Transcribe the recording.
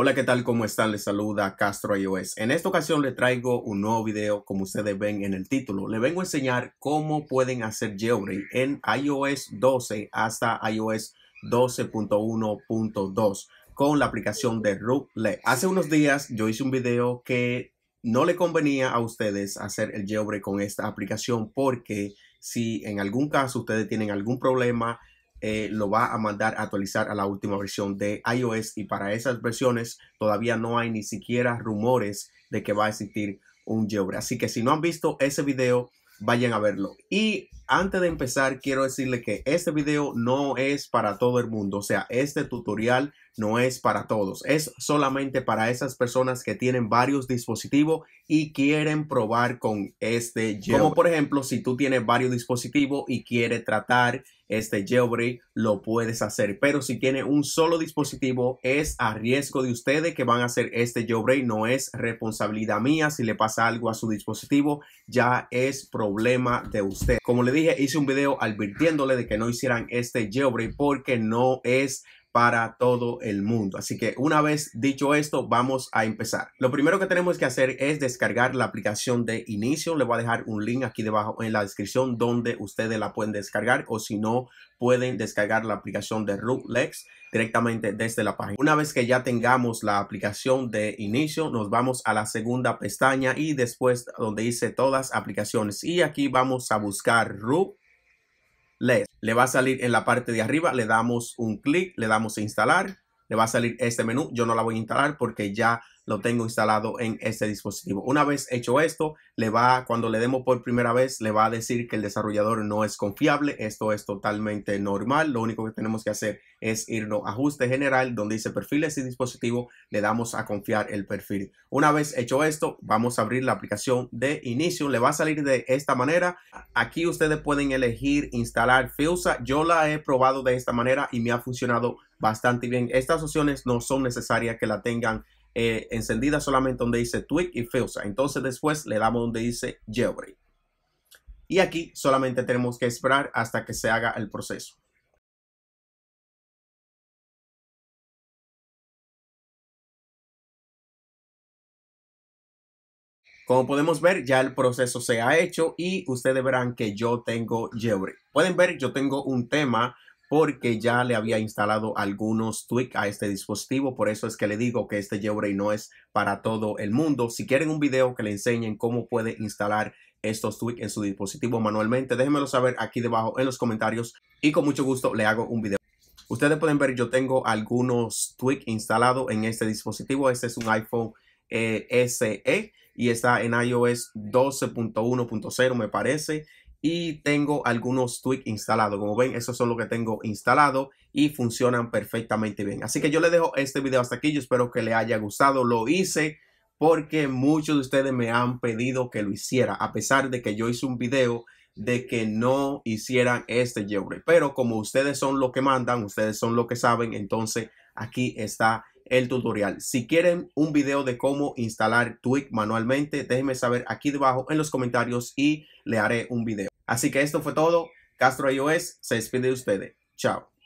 Hola, ¿qué tal? ¿Cómo están? Les saluda Castro iOS. En esta ocasión le traigo un nuevo video, como ustedes ven en el título. Le vengo a enseñar cómo pueden hacer jailbreak en iOS 12 hasta iOS 12.1.2 con la aplicación de Rootlet. Hace unos días yo hice un video que no le convenía a ustedes hacer el jailbreak con esta aplicación porque si en algún caso ustedes tienen algún problema eh, lo va a mandar a actualizar a la última versión de iOS y para esas versiones todavía no hay ni siquiera rumores de que va a existir un jailbreak. Así que si no han visto ese video, vayan a verlo. Y antes de empezar, quiero decirle que este video no es para todo el mundo. O sea, este tutorial no es para todos. Es solamente para esas personas que tienen varios dispositivos y quieren probar con este Como por ejemplo, si tú tienes varios dispositivos y quieres tratar este jailbreak, lo puedes hacer. Pero si tienes un solo dispositivo, es a riesgo de ustedes que van a hacer este jailbreak. No es responsabilidad mía si le pasa algo a su dispositivo. Ya es problema de usted. Como le hice un video advirtiéndole de que no hicieran este jailbreak porque no es para todo el mundo. Así que una vez dicho esto, vamos a empezar. Lo primero que tenemos que hacer es descargar la aplicación de inicio. Le voy a dejar un link aquí debajo en la descripción donde ustedes la pueden descargar o si no, pueden descargar la aplicación de Rootlex directamente desde la página. Una vez que ya tengamos la aplicación de inicio, nos vamos a la segunda pestaña y después donde dice todas aplicaciones. Y aquí vamos a buscar Root le va a salir en la parte de arriba, le damos un clic, le damos a instalar, le va a salir este menú. Yo no la voy a instalar porque ya lo tengo instalado en este dispositivo. Una vez hecho esto, le va, cuando le demos por primera vez, le va a decir que el desarrollador no es confiable. Esto es totalmente normal. Lo único que tenemos que hacer es irnos a ajuste general, donde dice perfiles y dispositivo, le damos a confiar el perfil. Una vez hecho esto, vamos a abrir la aplicación de inicio. Le va a salir de esta manera. Aquí ustedes pueden elegir instalar FIUSA. Yo la he probado de esta manera y me ha funcionado bastante bien. Estas opciones no son necesarias que la tengan eh, encendida solamente donde dice Twig y feosa Entonces después le damos donde dice Jailbreak. Y aquí solamente tenemos que esperar hasta que se haga el proceso. Como podemos ver, ya el proceso se ha hecho y ustedes verán que yo tengo Jailbreak. Pueden ver, yo tengo un tema porque ya le había instalado algunos tweaks a este dispositivo. Por eso es que le digo que este Georay no es para todo el mundo. Si quieren un video que le enseñen cómo puede instalar estos tweaks en su dispositivo manualmente, déjenmelo saber aquí debajo en los comentarios y con mucho gusto le hago un video. Ustedes pueden ver, yo tengo algunos tweaks instalados en este dispositivo. Este es un iPhone eh, SE y está en iOS 12.1.0 me parece y tengo algunos tweaks instalados. Como ven, esos son los que tengo instalados y funcionan perfectamente bien. Así que yo les dejo este video hasta aquí. Yo espero que les haya gustado. Lo hice porque muchos de ustedes me han pedido que lo hiciera, a pesar de que yo hice un video de que no hicieran este jailbreak. Pero como ustedes son los que mandan, ustedes son los que saben, entonces aquí está el tutorial. Si quieren un video de cómo instalar Twig manualmente, déjenme saber aquí debajo en los comentarios y le haré un video. Así que esto fue todo. Castro iOS se despide de ustedes. Chao.